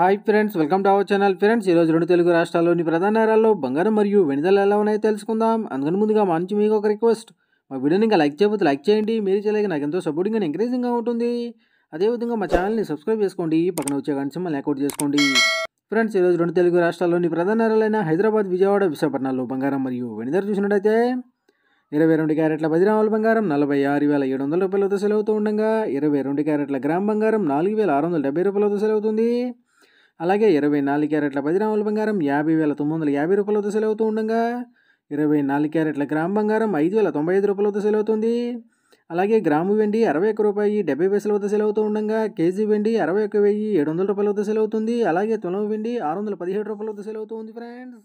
hi friends welcome to our channel friends ఈరోజు రెండు తెలుగు రాష్ట్రాల్లోని ప్రధాన నగరాల్లో బంగారం మరియు వెనుదల ఎలా ఉన్నాయో తెలుసుకుందాం అందుకని ముందుగా మంచి మీకు ఒక రిక్వెస్ట్ మా వీడియోని ఇంకా లైక్ చేయబోతు లైక్ చేయండి మీరు చేయలేక నాకు ఎంతో సపోర్టింగ్ అండ్ ఎంకరేజింగ్గా ఉంటుంది అదేవిధంగా మా ఛానల్ని సబ్స్క్రైబ్ చేసుకోండి పక్కన వచ్చే కానీ సింహల్ లేకౌట్ చేసుకోండి ఫ్రెండ్స్ ఈరోజు రెండు తెలుగు రాష్ట్రాల్లోని ప్రధాన నగరాలైన హైదరాబాద్ విజయవాడ విశాఖపట్నంలో బంగారం మరియు వెనుదల చూసినట్టయితే ఇరవై రెండు క్యారెట్ల పది బంగారం నలభై ఆరు వేల ఏడు వందల రూపాయలతో సెలవుతూ ఉండగా ఇరవై రెండు క్యారెట్ల గ్రామ్ బంగారం నాలుగు వేల ఆరు వందల డెబ్బై రూపాయలతో సెలవుతుంది అలాగే ఇరవై నాలుగు క్యారెట్ల పది గ్రాముల బంగారం యాభై వేల తొమ్మిది వందల యాభై రూపాయలతో సేల్ అవుతూ ఉండగా ఇరవై నాలుగు క్యారెట్ల గ్రామ్ బంగారం ఐదు వేల తొంభై ఐదు రూపాయలతో సేల్ అవుతుంది అలాగే గ్రాము వెండి అరవై ఒక్క రూపాయి డెబ్బై పైసల వద్ద సేల్ అవుతూ ఉండగా కేజీ వెండి అరవై ఒక్క వెయ్యి ఏడు వందల రూపాయల వద్ద అవుతుంది అలాగే తులం వెండి ఆరు వందల పదిహేడు రూపాయల వద్ద సేల్ అవుతూ ఉంది ఫ్రెండ్స్